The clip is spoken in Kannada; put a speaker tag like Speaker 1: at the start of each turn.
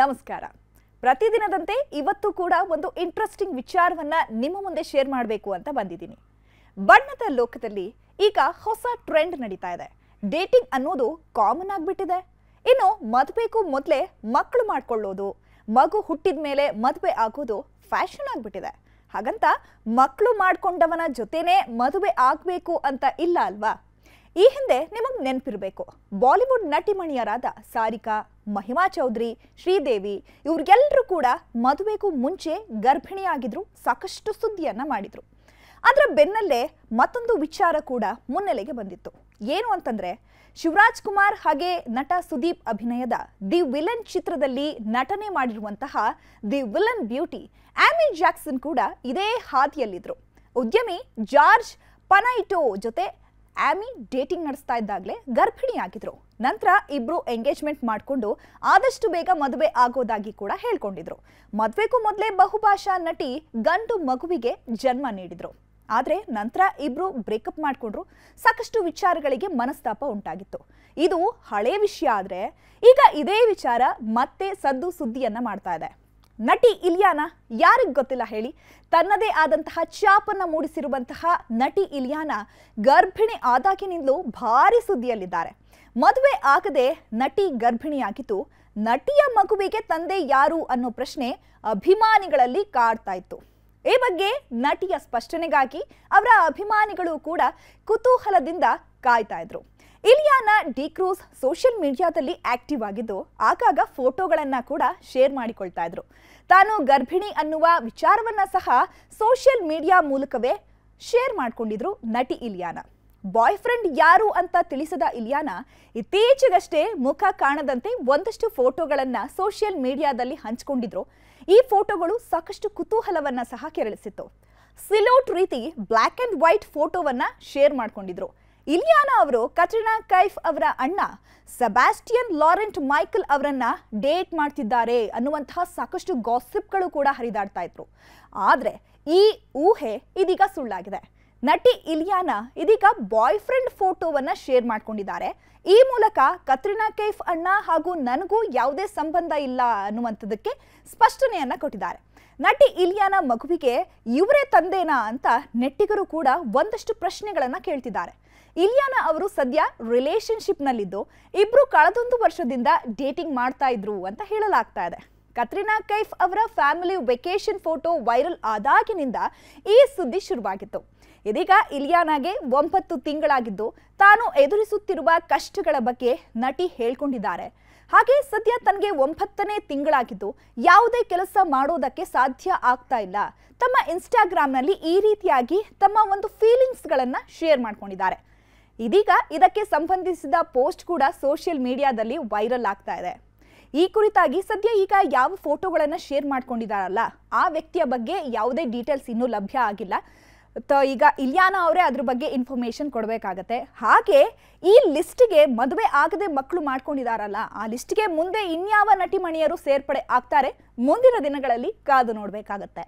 Speaker 1: ನಮಸ್ಕಾರ ಪ್ರತಿದಿನದಂತೆ ಇವತ್ತು ಕೂಡ ಒಂದು ಇಂಟ್ರೆಸ್ಟಿಂಗ್ ವಿಚಾರವನ್ನ ನಿಮ್ಮ ಮುಂದೆ ಶೇರ್ ಮಾಡಬೇಕು ಅಂತ ಬಂದಿದ್ದೀನಿ ಬಣ್ಣದ ಲೋಕದಲ್ಲಿ ಈಗ ಹೊಸ ಟ್ರೆಂಡ್ ನಡೀತಾ ಇದೆ ಡೇಟಿಂಗ್ ಅನ್ನೋದು ಕಾಮನ್ ಆಗಿಬಿಟ್ಟಿದೆ ಇನ್ನು ಮದುವೆಗೂ ಮೊದಲೇ ಮಕ್ಕಳು ಮಾಡ್ಕೊಳ್ಳೋದು ಮಗು ಹುಟ್ಟಿದ ಮೇಲೆ ಮದುವೆ ಆಗೋದು ಫ್ಯಾಷನ್ ಆಗಿಬಿಟ್ಟಿದೆ ಹಾಗಂತ ಮಕ್ಕಳು ಮಾಡಿಕೊಂಡವನ ಜೊತೆನೇ ಮದುವೆ ಆಗಬೇಕು ಅಂತ ಇಲ್ಲ ಅಲ್ವಾ ಈ ಹಿಂದೆ ನಿಮಗೆ ನೆನಪಿರಬೇಕು ಬಾಲಿವುಡ್ ನಟಿಮಣಿಯರಾದ ಸಾರಿಕಾ ಮಹಿಮಾ ಚೌಧರಿ ಶ್ರೀದೇವಿ ಇವ್ರಿಗೆಲ್ಲರೂ ಕೂಡ ಮದುವೆಗೂ ಮುಂಚೆ ಗರ್ಭಿಣಿಯಾಗಿದ್ರು ಸಾಕಷ್ಟು ಸುದ್ದಿಯನ್ನ ಮಾಡಿದ್ರು ಅದರ ಬೆನ್ನಲ್ಲೇ ಮತ್ತೊಂದು ವಿಚಾರ ಕೂಡ ಮುನ್ನೆಲೆಗೆ ಬಂದಿತ್ತು ಏನು ಅಂತಂದ್ರೆ ಶಿವರಾಜ್ ಕುಮಾರ್ ಹಾಗೆ ನಟ ಸುದೀಪ್ ಅಭಿನಯದ ದಿ ವಿಲನ್ ಚಿತ್ರದಲ್ಲಿ ನಟನೆ ಮಾಡಿರುವಂತಹ the villain beauty Amy Jackson ಕೂಡ ಇದೇ ಹಾದಿಯಲ್ಲಿದ್ರು ಉದ್ಯಮಿ ಜಾರ್ಜ್ ಪನೈಟೋ ಜೊತೆ ಆಮಿ ಡೇಟಿಂಗ್ ನಡೆಸ್ತಾ ಇದ್ದಾಗಲೇ ಗರ್ಭಿಣಿಯಾಗಿದ್ರು ನಂತರ ಇಬ್ರು ಎಂಗೇಜ್ಮೆಂಟ್ ಮಾಡಿಕೊಂಡು ಆದಷ್ಟು ಬೇಗ ಮದುವೆ ಆಗೋದಾಗಿ ಕೂಡ ಹೇಳ್ಕೊಂಡಿದ್ರು ಮದುವೆಗೂ ಮೊದಲೇ ಬಹುಭಾಷಾ ನಟಿ ಗಂಡು ಮಗುವಿಗೆ ಜನ್ಮ ನೀಡಿದ್ರು ಆದರೆ ನಂತರ ಇಬ್ರು ಬ್ರೇಕಪ್ ಮಾಡಿಕೊಂಡ್ರು ಸಾಕಷ್ಟು ವಿಚಾರಗಳಿಗೆ ಮನಸ್ತಾಪ ಉಂಟಾಗಿತ್ತು ಇದು ಹಳೆ ವಿಷಯ ಆದರೆ ಈಗ ಇದೇ ವಿಚಾರ ಮತ್ತೆ ಸದ್ದು ಸುದ್ದಿಯನ್ನ ಮಾಡ್ತಾ ಇದೆ ನಟಿ ಇಲಿಯಾನ ಯಾರಿಗೆ ಗೊತ್ತಿಲ್ಲ ಹೇಳಿ ತನ್ನದೇ ಆದಂತಹ ಚಾಪನ್ನ ಮೂಡಿಸಿರುವಂತಹ ನಟಿ ಇಲಿಯಾನ ಗರ್ಭಿಣಿ ಆದಾಗಿನಿಂದಲೂ ಭಾರಿ ಸುದ್ದಿಯಲ್ಲಿದ್ದಾರೆ ಮದುವೆ ಆಗದೆ ನಟಿ ಗರ್ಭಿಣಿಯಾಗಿತ್ತು ನಟಿಯ ಮಗುವಿಗೆ ತಂದೆ ಯಾರು ಅನ್ನೋ ಪ್ರಶ್ನೆ ಅಭಿಮಾನಿಗಳಲ್ಲಿ ಕಾಡ್ತಾ ಇತ್ತು ಈ ಬಗ್ಗೆ ನಟಿಯ ಸ್ಪಷ್ಟನೆಗಾಗಿ ಅವರ ಅಭಿಮಾನಿಗಳು ಕೂಡ ಕುತೂಹಲದಿಂದ ಕಾಯ್ತಾ ಇದ್ರು ಇಲಿಯಾನ ಡಿ ಕ್ರೂಸ್ ಸೋಷಿಯಲ್ ಮೀಡಿಯಾದಲ್ಲಿ ಆಕ್ಟಿವ್ ಆಗಿದ್ದು ಆಗಾಗ ಫೋಟೋಗಳನ್ನ ಕೂಡ ಶೇರ್ ಮಾಡಿಕೊಳ್ತಾ ಇದ್ರು ತಾನು ಗರ್ಭಿಣಿ ಅನ್ನುವ ವಿಚಾರವನ್ನ ಸಹ ಸೋಷಿಯಲ್ ಮೀಡಿಯಾ ಮೂಲಕವೇ ಶೇರ್ ಮಾಡಿಕೊಂಡಿದ್ರು ನಟಿ ಇಲಿಯಾನ ಬಾಯ್ ಫ್ರೆಂಡ್ ಯಾರು ಅಂತ ತಿಳಿಸದ ಇಲಿಯಾನ ಇತ್ತೀಚೆಗಷ್ಟೇ ಮುಖ ಕಾಣದಂತೆ ಒಂದಷ್ಟು ಫೋಟೋಗಳನ್ನ ಸೋಷಿಯಲ್ ಮೀಡಿಯಾದಲ್ಲಿ ಹಂಚಿಕೊಂಡಿದ್ರು ಈ ಫೋಟೋಗಳು ಸಾಕಷ್ಟು ಕುತೂಹಲವನ್ನ ಸಹ ಕೆರಳಿಸಿತ್ತು ಸಿಲೋಟ್ ರೀತಿ ಬ್ಲಾಕ್ ಅಂಡ್ ವೈಟ್ ಫೋಟೋವನ್ನ ಶೇರ್ ಮಾಡಿಕೊಂಡಿದ್ರು ಇಲಿಯಾನಾ ಅವರು ಕಟ್ರಿನಾ ಕೈಫ್ ಅವರ ಅಣ್ಣ ಸಬಾಸ್ಟಿಯನ್ ಲಾರೆಂಟ್ ಮೈಕಲ್ ಅವರನ್ನ ಡೇಟ್ ಮಾಡ್ತಿದ್ದಾರೆ ಅನ್ನುವಂತಹ ಸಾಕಷ್ಟು ಗಾಸಿಪ್ಗಳು ಕೂಡ ಹರಿದಾಡ್ತಾ ಇದ್ರು ಆದರೆ ಈ ಊಹೆ ಇದೀಗ ಸುಳ್ಳಾಗಿದೆ ನಟಿ ಇಲಿಯಾನಾ ಇದೀಗ ಬಾಯ್ ಫ್ರೆಂಡ್ ಫೋಟೋವನ್ನ ಶೇರ್ ಮಾಡ್ಕೊಂಡಿದ್ದಾರೆ ಈ ಮೂಲಕ ಕತ್ರಿನಾ ಕೈಫ್ ಅಣ್ಣ ಹಾಗೂ ನನಗೂ ಯಾವುದೇ ಸಂಬಂಧ ಇಲ್ಲ ಅನ್ನುವಂಥದ್ದಕ್ಕೆ ಸ್ಪಷ್ಟನೆಯನ್ನ ಕೊಟ್ಟಿದ್ದಾರೆ ನಟಿ ಇಲಿಯಾನ ಮಗುವಿಗೆ ಇವರೇ ತಂದೇನಾ ಅಂತ ನೆಟ್ಟಿಗರು ಕೂಡ ಒಂದಷ್ಟು ಪ್ರಶ್ನೆಗಳನ್ನು ಕೇಳ್ತಿದ್ದಾರೆ ಇಲಿಯಾನ ಅವರು ಸದ್ಯ ರಿಲೇಶನ್ಶಿಪ್ನಲ್ಲಿದ್ದು ಇಬ್ಬರು ಕಳೆದೊಂದು ವರ್ಷದಿಂದ ಡೇಟಿಂಗ್ ಮಾಡ್ತಾ ಇದ್ರು ಅಂತ ಹೇಳಲಾಗ್ತಾ ಇದೆ ಕತ್ರಿನಾ ಕೈಫ್ ಅವರ ಫ್ಯಾಮಿಲಿ ವೆಕೇಶನ್ ಫೋಟೋ ವೈರಲ್ ಆದಾಗಿನಿಂದ ಈ ಸುದ್ದಿ ಶುರುವಾಗಿತ್ತು ಇದೀಗ ಇಲಿಯಾನಾಗೆ ಒಂಬತ್ತು ತಿಂಗಳಾಗಿದ್ದು ತಾನು ಎದುರಿಸುತ್ತಿರುವ ಕಷ್ಟಗಳ ಬಗ್ಗೆ ನಟಿ ಹೇಳ್ಕೊಂಡಿದ್ದಾರೆ ಹಾಗೆ ಸದ್ಯ ತನಗೆ ಒಂಬತ್ತನೇ ತಿಂಗಳಾಗಿದ್ದು ಯಾವುದೇ ಕೆಲಸ ಮಾಡೋದಕ್ಕೆ ಸಾಧ್ಯ ಆಗ್ತಾ ಇಲ್ಲ ತಮ್ಮ ಇನ್ಸ್ಟಾಗ್ರಾಮ್ನಲ್ಲಿ ಈ ರೀತಿಯಾಗಿ ತಮ್ಮ ಒಂದು ಫೀಲಿಂಗ್ಸ್ಗಳನ್ನು ಶೇರ್ ಮಾಡ್ಕೊಂಡಿದ್ದಾರೆ ಇದೀಗ ಇದಕ್ಕೆ ಸಂಬಂಧಿಸಿದ ಪೋಸ್ಟ್ ಕೂಡ ಸೋಷಿಯಲ್ ಮೀಡಿಯಾದಲ್ಲಿ ವೈರಲ್ ಆಗ್ತಾ ಇದೆ ಈ ಕುರಿತಾಗಿ ಸದ್ಯ ಈಗ ಯಾವ ಫೋಟೋಗಳನ್ನು ಶೇರ್ ಮಾಡ್ಕೊಂಡಿದಾರಲ್ಲ ಆ ವ್ಯಕ್ತಿಯ ಬಗ್ಗೆ ಯಾವುದೇ ಡೀಟೇಲ್ಸ್ ಇನ್ನೂ ಲಭ್ಯ ಆಗಿಲ್ಲ ಈಗ ಇಲ್ಯಾನ ಅವರೇ ಅದ್ರ ಬಗ್ಗೆ ಇನ್ಫಾರ್ಮೇಶನ್ ಕೊಡಬೇಕಾಗತ್ತೆ ಹಾಗೆ ಈ ಲಿಸ್ಟ್ಗೆ ಮದುವೆ ಆಗದೆ ಮಕ್ಕಳು ಮಾಡ್ಕೊಂಡಿದಾರಲ್ಲ ಆ ಲಿಸ್ಟ್ಗೆ ಮುಂದೆ ಇನ್ಯಾವ ನಟಿಮಣಿಯರು ಸೇರ್ಪಡೆ ಆಗ್ತಾರೆ ಮುಂದಿನ ದಿನಗಳಲ್ಲಿ ಕಾದು ನೋಡಬೇಕಾಗತ್ತೆ